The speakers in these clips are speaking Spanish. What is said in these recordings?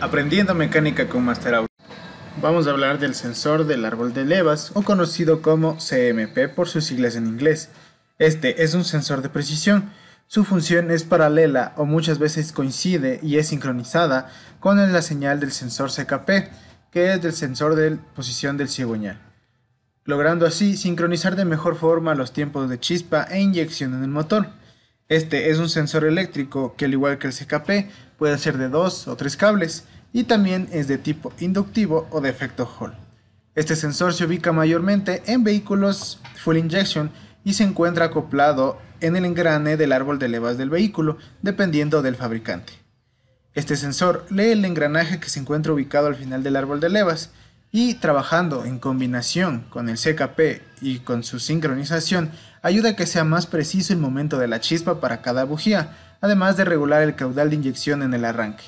Aprendiendo mecánica con Master Vamos a hablar del sensor del árbol de levas, o conocido como CMP por sus siglas en inglés. Este es un sensor de precisión. Su función es paralela o muchas veces coincide y es sincronizada con la señal del sensor CKP, que es del sensor de posición del cigüeñal, logrando así sincronizar de mejor forma los tiempos de chispa e inyección en el motor. Este es un sensor eléctrico que al igual que el CKP puede ser de dos o tres cables y también es de tipo inductivo o de efecto Hall. Este sensor se ubica mayormente en vehículos full injection y se encuentra acoplado en el engrane del árbol de levas del vehículo dependiendo del fabricante. Este sensor lee el engranaje que se encuentra ubicado al final del árbol de levas y trabajando en combinación con el CKP y con su sincronización ayuda a que sea más preciso el momento de la chispa para cada bujía, además de regular el caudal de inyección en el arranque.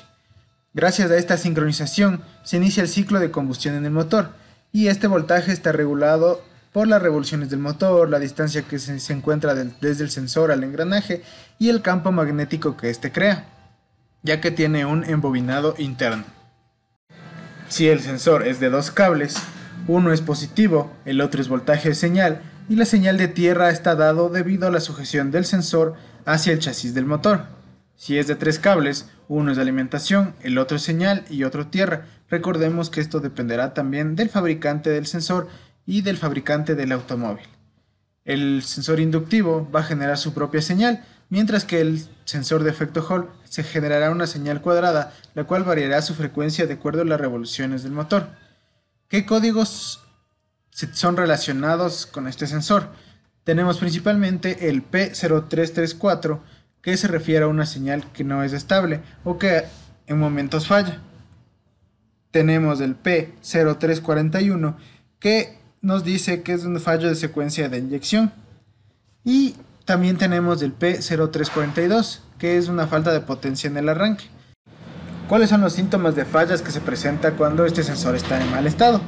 Gracias a esta sincronización se inicia el ciclo de combustión en el motor, y este voltaje está regulado por las revoluciones del motor, la distancia que se encuentra desde el sensor al engranaje y el campo magnético que éste crea, ya que tiene un embobinado interno. Si el sensor es de dos cables, uno es positivo, el otro es voltaje de señal, y la señal de tierra está dado debido a la sujeción del sensor hacia el chasis del motor. Si es de tres cables, uno es de alimentación, el otro es señal y otro tierra. Recordemos que esto dependerá también del fabricante del sensor y del fabricante del automóvil. El sensor inductivo va a generar su propia señal, mientras que el sensor de efecto Hall se generará una señal cuadrada, la cual variará su frecuencia de acuerdo a las revoluciones del motor. ¿Qué códigos son relacionados con este sensor. Tenemos principalmente el P0334 que se refiere a una señal que no es estable o que en momentos falla. Tenemos el P0341 que nos dice que es un fallo de secuencia de inyección. Y también tenemos el P0342 que es una falta de potencia en el arranque. ¿Cuáles son los síntomas de fallas que se presenta cuando este sensor está en mal estado?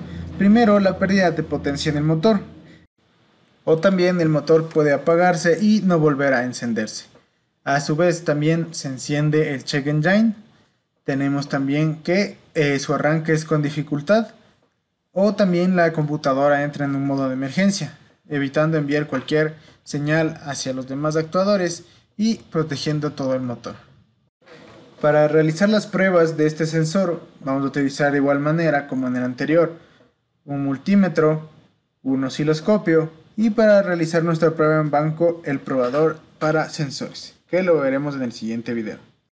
Primero, la pérdida de potencia en el motor. O también el motor puede apagarse y no volver a encenderse. A su vez también se enciende el check engine. Tenemos también que eh, su arranque es con dificultad. O también la computadora entra en un modo de emergencia, evitando enviar cualquier señal hacia los demás actuadores y protegiendo todo el motor. Para realizar las pruebas de este sensor vamos a utilizar de igual manera como en el anterior un multímetro, un osciloscopio y para realizar nuestra prueba en banco el probador para sensores, que lo veremos en el siguiente video.